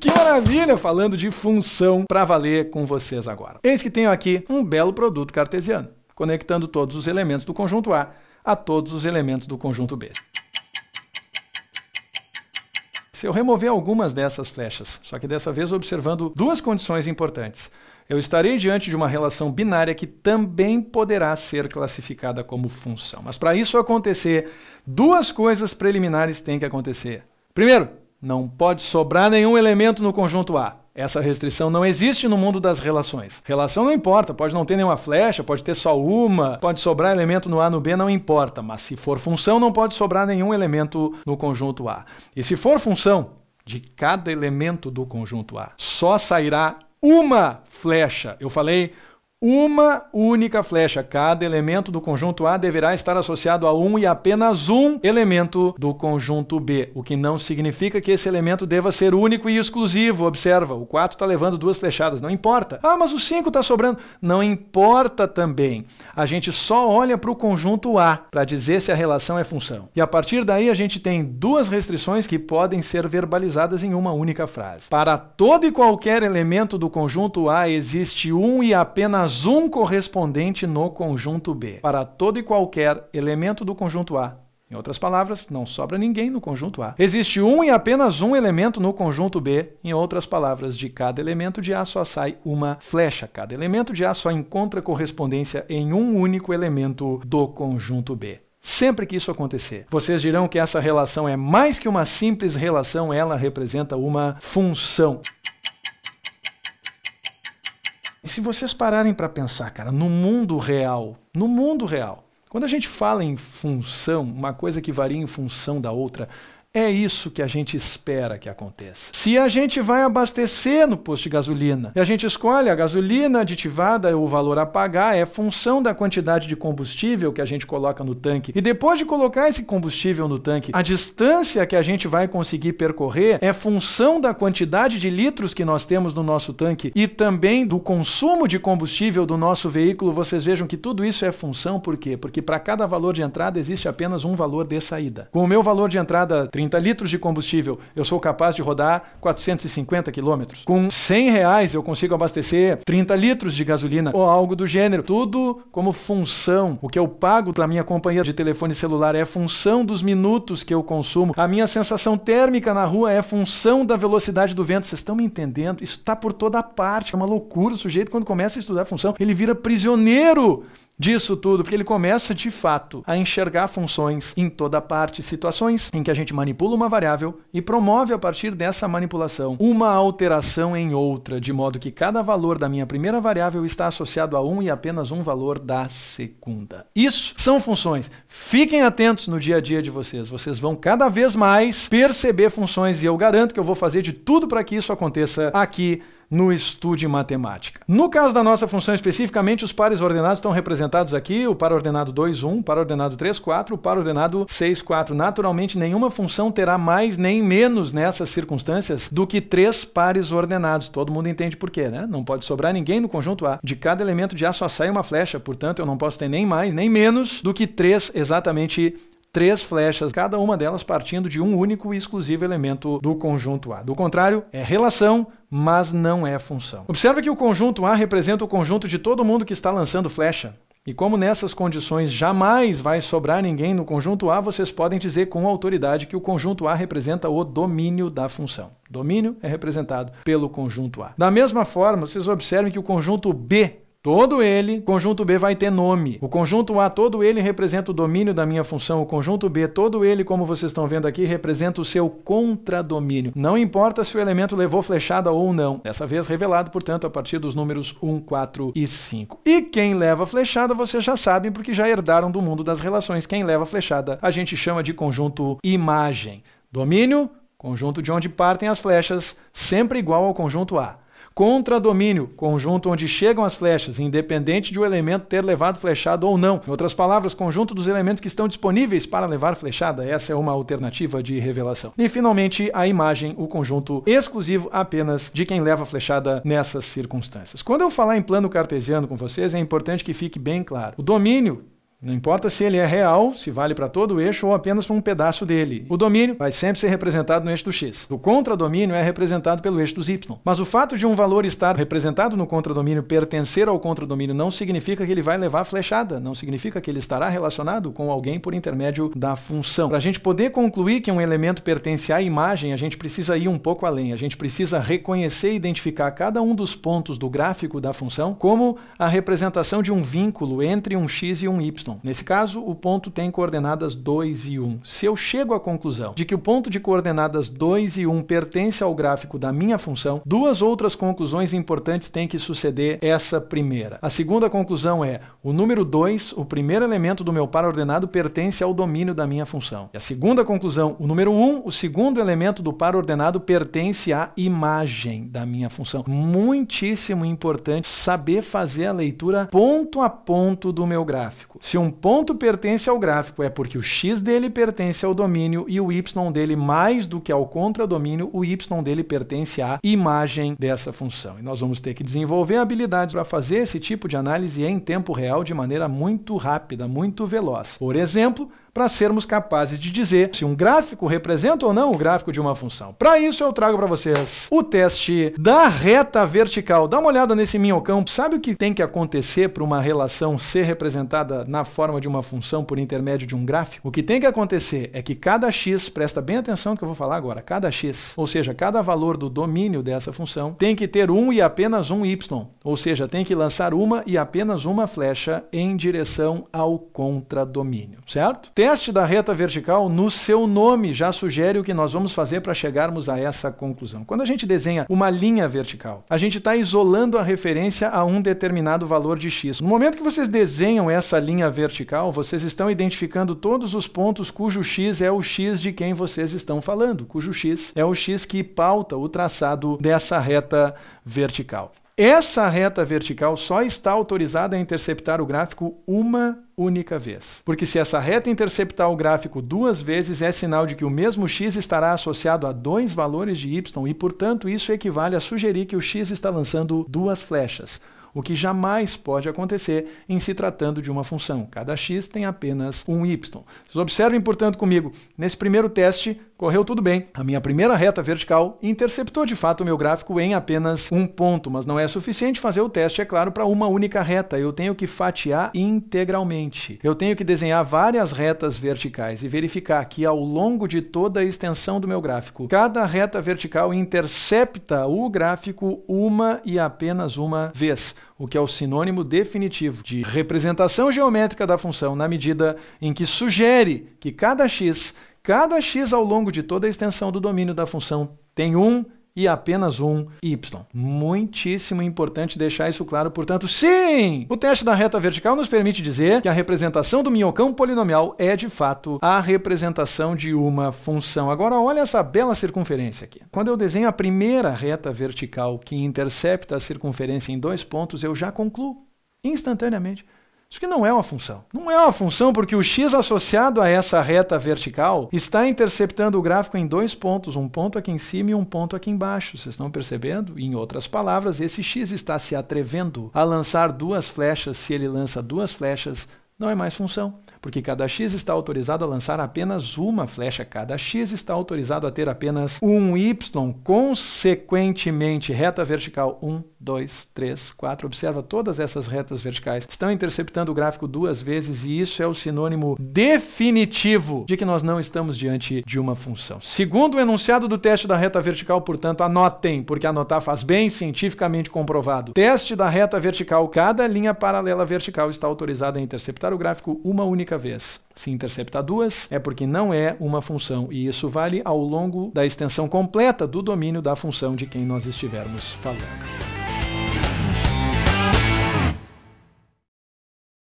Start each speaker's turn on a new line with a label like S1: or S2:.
S1: Que maravilha! Falando de função para valer com vocês agora. Eis que tenho aqui um belo produto cartesiano, conectando todos os elementos do conjunto A a todos os elementos do conjunto B. Se eu remover algumas dessas flechas, só que dessa vez observando duas condições importantes, eu estarei diante de uma relação binária que também poderá ser classificada como função. Mas para isso acontecer, duas coisas preliminares têm que acontecer. Primeiro, não pode sobrar nenhum elemento no conjunto A. Essa restrição não existe no mundo das relações. Relação não importa, pode não ter nenhuma flecha, pode ter só uma, pode sobrar elemento no A no B, não importa. Mas se for função, não pode sobrar nenhum elemento no conjunto A. E se for função de cada elemento do conjunto A, só sairá uma flecha. Eu falei uma única flecha. Cada elemento do conjunto A deverá estar associado a um e apenas um elemento do conjunto B, o que não significa que esse elemento deva ser único e exclusivo. Observa, o 4 está levando duas flechadas, não importa. Ah, mas o 5 está sobrando. Não importa também. A gente só olha para o conjunto A para dizer se a relação é função. E a partir daí a gente tem duas restrições que podem ser verbalizadas em uma única frase. Para todo e qualquer elemento do conjunto A existe um e apenas um correspondente no conjunto B para todo e qualquer elemento do conjunto A. Em outras palavras, não sobra ninguém no conjunto A. Existe um e apenas um elemento no conjunto B. Em outras palavras, de cada elemento de A só sai uma flecha. Cada elemento de A só encontra correspondência em um único elemento do conjunto B. Sempre que isso acontecer, vocês dirão que essa relação é mais que uma simples relação, ela representa uma função. E se vocês pararem para pensar, cara, no mundo real, no mundo real, quando a gente fala em função, uma coisa que varia em função da outra, é isso que a gente espera que aconteça. Se a gente vai abastecer no posto de gasolina e a gente escolhe a gasolina aditivada, o valor a pagar é função da quantidade de combustível que a gente coloca no tanque. E depois de colocar esse combustível no tanque, a distância que a gente vai conseguir percorrer é função da quantidade de litros que nós temos no nosso tanque e também do consumo de combustível do nosso veículo. Vocês vejam que tudo isso é função, por quê? Porque para cada valor de entrada existe apenas um valor de saída. Com o meu valor de entrada 30 litros de combustível, eu sou capaz de rodar 450 quilômetros. Com 100 reais eu consigo abastecer 30 litros de gasolina ou algo do gênero. Tudo como função. O que eu pago para minha companhia de telefone celular é função dos minutos que eu consumo. A minha sensação térmica na rua é função da velocidade do vento. Vocês estão me entendendo? Isso está por toda parte. É uma loucura. O sujeito, quando começa a estudar função, ele vira prisioneiro disso tudo, porque ele começa de fato a enxergar funções em toda parte, situações em que a gente manipula uma variável e promove a partir dessa manipulação uma alteração em outra, de modo que cada valor da minha primeira variável está associado a um e apenas um valor da segunda. Isso são funções. Fiquem atentos no dia a dia de vocês. Vocês vão cada vez mais perceber funções e eu garanto que eu vou fazer de tudo para que isso aconteça aqui no estudo de matemática. No caso da nossa função especificamente, os pares ordenados estão representados aqui, o par ordenado 2, 1, par ordenado 3, 4, o par ordenado 6, 4. Naturalmente, nenhuma função terá mais nem menos nessas circunstâncias do que três pares ordenados. Todo mundo entende por quê, né? Não pode sobrar ninguém no conjunto A. De cada elemento de A só sai uma flecha, portanto, eu não posso ter nem mais nem menos do que três exatamente três flechas, cada uma delas partindo de um único e exclusivo elemento do conjunto A. Do contrário, é relação, mas não é função. Observe que o conjunto A representa o conjunto de todo mundo que está lançando flecha. E como nessas condições jamais vai sobrar ninguém no conjunto A, vocês podem dizer com autoridade que o conjunto A representa o domínio da função. Domínio é representado pelo conjunto A. Da mesma forma, vocês observem que o conjunto B Todo ele, conjunto B vai ter nome. O conjunto A, todo ele representa o domínio da minha função. O conjunto B, todo ele, como vocês estão vendo aqui, representa o seu contradomínio. Não importa se o elemento levou flechada ou não. Dessa vez revelado, portanto, a partir dos números 1, 4 e 5. E quem leva flechada, vocês já sabem, porque já herdaram do mundo das relações. Quem leva flechada, a gente chama de conjunto imagem. Domínio, conjunto de onde partem as flechas, sempre igual ao conjunto A contra-domínio, conjunto onde chegam as flechas, independente de o elemento ter levado flechada ou não. Em outras palavras, conjunto dos elementos que estão disponíveis para levar flechada. Essa é uma alternativa de revelação. E finalmente, a imagem, o conjunto exclusivo apenas de quem leva flechada nessas circunstâncias. Quando eu falar em plano cartesiano com vocês, é importante que fique bem claro. O domínio não importa se ele é real, se vale para todo o eixo ou apenas para um pedaço dele. O domínio vai sempre ser representado no eixo do x. O contradomínio é representado pelo eixo dos y. Mas o fato de um valor estar representado no contradomínio pertencer ao contradomínio não significa que ele vai levar flechada, não significa que ele estará relacionado com alguém por intermédio da função. Para a gente poder concluir que um elemento pertence à imagem, a gente precisa ir um pouco além. A gente precisa reconhecer e identificar cada um dos pontos do gráfico da função como a representação de um vínculo entre um x e um y. Nesse caso, o ponto tem coordenadas 2 e 1. Se eu chego à conclusão de que o ponto de coordenadas 2 e 1 pertence ao gráfico da minha função, duas outras conclusões importantes têm que suceder essa primeira. A segunda conclusão é: o número 2, o primeiro elemento do meu par ordenado, pertence ao domínio da minha função. E a segunda conclusão, o número 1, o segundo elemento do par ordenado, pertence à imagem da minha função. Muitíssimo importante saber fazer a leitura ponto a ponto do meu gráfico. Se um ponto pertence ao gráfico é porque o x dele pertence ao domínio e o y dele, mais do que ao contradomínio, o y dele pertence à imagem dessa função. E nós vamos ter que desenvolver habilidades para fazer esse tipo de análise em tempo real de maneira muito rápida, muito veloz. Por exemplo, para sermos capazes de dizer se um gráfico representa ou não o gráfico de uma função. Para isso, eu trago para vocês o teste da reta vertical. Dá uma olhada nesse minhocão. Sabe o que tem que acontecer para uma relação ser representada na forma de uma função por intermédio de um gráfico, o que tem que acontecer é que cada x, presta bem atenção no que eu vou falar agora, cada x, ou seja, cada valor do domínio dessa função, tem que ter um e apenas um y, ou seja, tem que lançar uma e apenas uma flecha em direção ao contradomínio, certo? Teste da reta vertical no seu nome já sugere o que nós vamos fazer para chegarmos a essa conclusão. Quando a gente desenha uma linha vertical, a gente está isolando a referência a um determinado valor de x. No momento que vocês desenham essa linha vertical, vertical, vocês estão identificando todos os pontos cujo x é o x de quem vocês estão falando, cujo x é o x que pauta o traçado dessa reta vertical. Essa reta vertical só está autorizada a interceptar o gráfico uma única vez. Porque se essa reta interceptar o gráfico duas vezes, é sinal de que o mesmo x estará associado a dois valores de y e, portanto, isso equivale a sugerir que o x está lançando duas flechas o que jamais pode acontecer em se tratando de uma função. Cada x tem apenas um y. Vocês observem, portanto, comigo, nesse primeiro teste, Correu tudo bem. A minha primeira reta vertical interceptou de fato o meu gráfico em apenas um ponto, mas não é suficiente fazer o teste, é claro, para uma única reta. Eu tenho que fatiar integralmente. Eu tenho que desenhar várias retas verticais e verificar que ao longo de toda a extensão do meu gráfico, cada reta vertical intercepta o gráfico uma e apenas uma vez o que é o sinônimo definitivo de representação geométrica da função na medida em que sugere que cada x Cada x ao longo de toda a extensão do domínio da função tem um e apenas um y. Muitíssimo importante deixar isso claro, portanto, sim! O teste da reta vertical nos permite dizer que a representação do minhocão polinomial é, de fato, a representação de uma função. Agora, olha essa bela circunferência aqui. Quando eu desenho a primeira reta vertical que intercepta a circunferência em dois pontos, eu já concluo instantaneamente isso que não é uma função. Não é uma função porque o x associado a essa reta vertical está interceptando o gráfico em dois pontos, um ponto aqui em cima e um ponto aqui embaixo. Vocês estão percebendo? Em outras palavras, esse x está se atrevendo a lançar duas flechas. Se ele lança duas flechas, não é mais função porque cada X está autorizado a lançar apenas uma flecha, cada X está autorizado a ter apenas um Y, consequentemente, reta vertical 1, 2, 3, 4. Observa todas essas retas verticais. Estão interceptando o gráfico duas vezes e isso é o sinônimo definitivo de que nós não estamos diante de uma função. Segundo o enunciado do teste da reta vertical, portanto, anotem, porque anotar faz bem, cientificamente comprovado. Teste da reta vertical, cada linha paralela vertical está autorizada a interceptar o gráfico uma única única vez. Se interceptar duas, é porque não é uma função, e isso vale ao longo da extensão completa do domínio da função de quem nós estivermos falando.